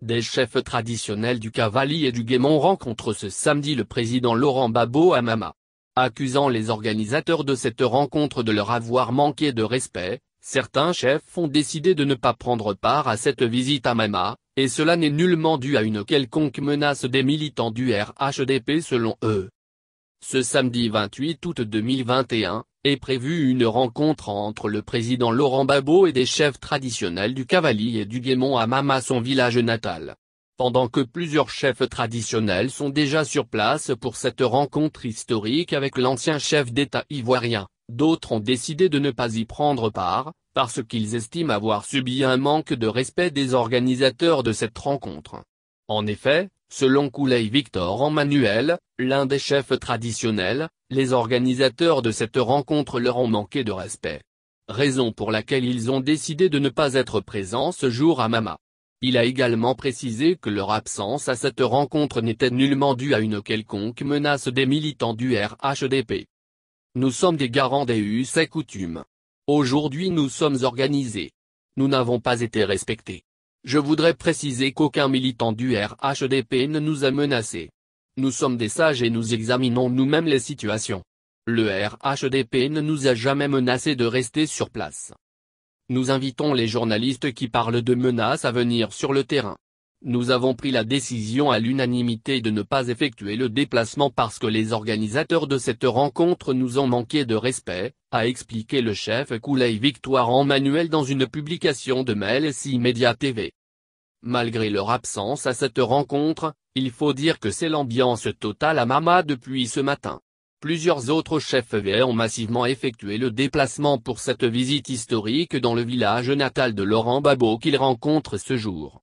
Des chefs traditionnels du Cavalli et du Guémon rencontrent ce samedi le président Laurent Babo à Mama. Accusant les organisateurs de cette rencontre de leur avoir manqué de respect, certains chefs ont décidé de ne pas prendre part à cette visite à Mama, et cela n'est nullement dû à une quelconque menace des militants du RHDP selon eux. Ce samedi 28 août 2021, est prévu une rencontre entre le président Laurent Babo et des chefs traditionnels du cavalier et du Guémont à Mama son village natal. Pendant que plusieurs chefs traditionnels sont déjà sur place pour cette rencontre historique avec l'ancien chef d'État ivoirien, d'autres ont décidé de ne pas y prendre part, parce qu'ils estiment avoir subi un manque de respect des organisateurs de cette rencontre. En effet, Selon Couley Victor Emmanuel, l'un des chefs traditionnels, les organisateurs de cette rencontre leur ont manqué de respect. Raison pour laquelle ils ont décidé de ne pas être présents ce jour à Mama. Il a également précisé que leur absence à cette rencontre n'était nullement due à une quelconque menace des militants du RHDP. Nous sommes des garants des us et coutumes. Aujourd'hui nous sommes organisés. Nous n'avons pas été respectés. Je voudrais préciser qu'aucun militant du RHDP ne nous a menacés. Nous sommes des sages et nous examinons nous-mêmes les situations. Le RHDP ne nous a jamais menacés de rester sur place. Nous invitons les journalistes qui parlent de menaces à venir sur le terrain. Nous avons pris la décision à l'unanimité de ne pas effectuer le déplacement parce que les organisateurs de cette rencontre nous ont manqué de respect, a expliqué le chef Koulay Victoire en manuel dans une publication de Mail Media TV. Malgré leur absence à cette rencontre, il faut dire que c'est l'ambiance totale à Mama depuis ce matin. Plusieurs autres chefs VA ont massivement effectué le déplacement pour cette visite historique dans le village natal de Laurent Babot qu'ils rencontrent ce jour.